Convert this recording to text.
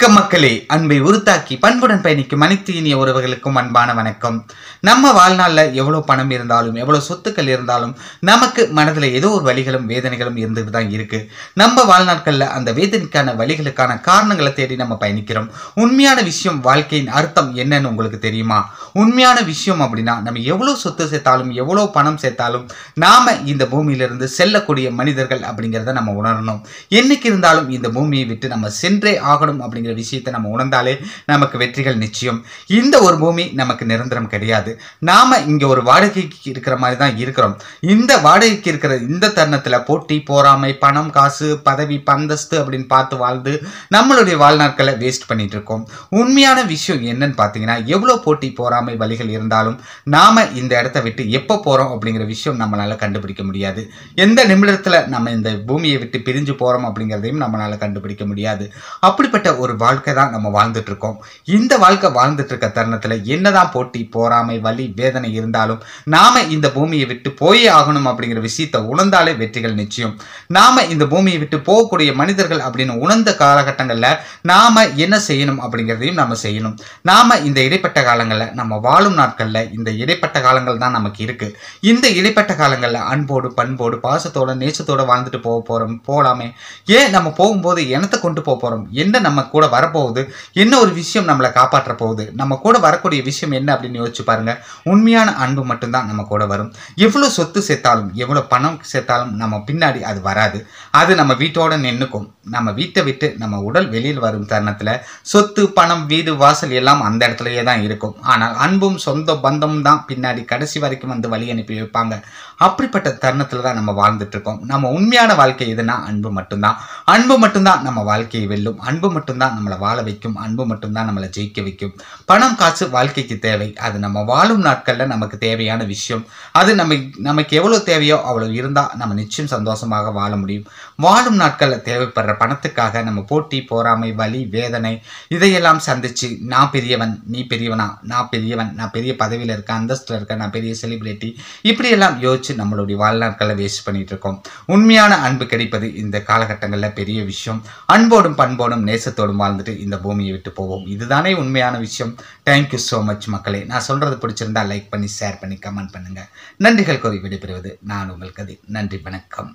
வணக்கம் மக்களே அன்பை உருத்தாக்கி பண்புடன் பயணிக்கும் அனைத்து இனிய உறவுகளுக்கும் அன்பான வணக்கம் நம்ம வாழ்நாளில் எவ்வளோ பணம் இருந்தாலும் எவ்வளோ சொத்துக்கள் இருந்தாலும் நமக்கு மனதில் ஏதோ ஒரு வழிகளும் வேதனைகளும் இருந்துட்டு தான் இருக்குது நம்ம வாழ்நாட்களில் அந்த வேதனைக்கான வழிகளுக்கான காரணங்களை தேடி நம்ம பயணிக்கிறோம் உண்மையான விஷயம் வாழ்க்கையின் அர்த்தம் என்னன்னு உங்களுக்கு தெரியுமா உண்மையான விஷயம் அப்படின்னா நம்ம எவ்வளோ சொத்து சேர்த்தாலும் எவ்வளோ பணம் சேர்த்தாலும் நாம் இந்த பூமியிலிருந்து செல்லக்கூடிய மனிதர்கள் அப்படிங்கிறத நம்ம உணரணும் என்னைக்கு இருந்தாலும் இந்த பூமியை விட்டு நம்ம சென்றே ஆகணும் அப்படிங்கிற விஷயத்தை நம்ம உணர்ந்தாலே நமக்கு வெற்றிகள் நிச்சயம் இந்த ஒரு பூமி நமக்கு நிரந்தரம் கிடையாது நாம இங்க ஒரு வாடகைக்கு இருக்கிற மாதிரி தான் இருக்கிறோம் இந்த வாடகைக்கு இருக்கிற இந்த தருணத்துல போட்டி போறாமை பணம் காசு பதவி பந்தஸ்து அப்படின்னு பார்த்து வாழ்ந்து நம்மளுடைய வாழ்நாட்களை வேஸ்ட் பண்ணிட்டு இருக்கோம் உண்மையான விஷயம் என்னன்னு பாத்தீங்கன்னா எவ்வளவு போட்டி போறாமை வழிகள் இருந்தாலும் நாம இந்த இடத்த விட்டு எப்போ போறோம் அப்படிங்கிற விஷயம் நம்மளால கண்டுபிடிக்க முடியாது எந்த நிமிடத்துல நம்ம இந்த பூமியை விட்டு பிரிஞ்சு போறோம் அப்படிங்கிறதையும் நம்மளால கண்டுபிடிக்க முடியாது அப்படிப்பட்ட ஒரு வாழ்க்கை தான் நம்ம இருக்கோம் இந்த வாழ்க்கை இருக்க தருணத்தில் என்னதான் போட்டி போறாமை வலி வேதனை இருந்தாலும் நாம் இந்த பூமியை விட்டு போயே ஆகணும் அப்படிங்கிற விஷயத்தை உணர்ந்தாலே வெற்றிகள் நிச்சயம் நாம் இந்த பூமியை விட்டு போகக்கூடிய மனிதர்கள் அப்படின்னு உணர்ந்த காலகட்டங்களில் நாம் என்ன செய்யணும் அப்படிங்கிறதையும் நம்ம செய்யணும் நாம் இந்த இடைப்பட்ட காலங்களில் நம்ம வாழும் நாட்களில் இந்த இடைப்பட்ட காலங்கள் தான் நமக்கு இருக்குது இந்த இடைப்பட்ட காலங்களில் அன்போடு பண்போடு பாசத்தோட நேசத்தோட வாழ்ந்துட்டு போக போகிறோம் போகலாமே ஏன் நம்ம போகும்போது எனத்தை கொண்டு போக போகிறோம் என்ன நம்ம கூட வரப்போகுது என்ன ஒரு விஷயம் நம்மளை காப்பாற்ற போகுது நம்ம கூட வரக்கூடிய விஷயம் என்ன அப்படின்னு யோசிச்சு பாருங்க உண்மையான அன்பு மட்டும்தான் நம்ம கூட வரும் எவ்வளோ சொத்து சேர்த்தாலும் எவ்வளோ பணம் சேர்த்தாலும் நம்ம பின்னாடி அது வராது அது நம்ம வீட்டோட நின்றுக்கும் நம்ம வீட்டை விட்டு நம்ம உடல் வெளியில் வரும் தருணத்தில் சொத்து பணம் வீடு வாசல் எல்லாம் அந்த இடத்துலையே தான் இருக்கும் ஆனால் அன்பும் சொந்த பந்தமும் தான் பின்னாடி கடைசி வரைக்கும் வந்து வழி அனுப்பி வைப்பாங்க அப்படிப்பட்ட தருணத்தில் தான் நம்ம வாழ்ந்துட்டு இருக்கோம் நம்ம உண்மையான வாழ்க்கை எதுனா அன்பு மட்டும்தான் அன்பு மட்டும்தான் நம்ம வாழ்க்கையை வெல்லும் அன்பு மட்டும்தான் நம்மளை வாழ வைக்கும் அன்பு மட்டும்தான் நம்மளை ஜெயிக்க வைக்கும் பணம் காசு வாழ்க்கைக்கு தேவை அது நம்ம வாழும் நாட்களில் நமக்கு தேவையான விஷயம் அது நம்ம நமக்கு எவ்வளோ தேவையோ அவ்வளோ இருந்தால் நம்ம நிச்சயம் சந்தோஷமாக வாழ முடியும் வாழும் நாட்களில் தேவைப்படுற பணத்துக்காக நம்ம போட்டி போறாமை வலி வேதனை இதையெல்லாம் சந்தித்து நான் பெரியவன் நீ பெரியவனா நான் பெரியவன் நான் பெரிய பதவியில் இருக்கேன் அந்தஸ்தில் இருக்கேன் நான் பெரிய செலிபிரிட்டி இப்படியெல்லாம் யோசித்து நம்மளுடைய வாழ்நாட்களை வேஸ்ட் பண்ணிகிட்டு இருக்கோம் உண்மையான அன்பு கிடைப்பது இந்த காலகட்டங்களில் பெரிய விஷயம் அன்போடும் பண்போடும் நேசத்தோடும் வாழ்ந்துட்டு இந்த பூமியை விட்டு போவோம் இதுதானே உண்மையான விஷயம் தேங்க்யூ ஸோ மச் மக்களே நான் சொல்கிறது பிடிச்சிருந்தா லைக் பண்ணி ஷேர் பண்ணி கமெண்ட் பண்ணுங்கள் நன்றிகள் கோரி விடைபெறுவது நான் உங்கள் அது நன்றி வணக்கம்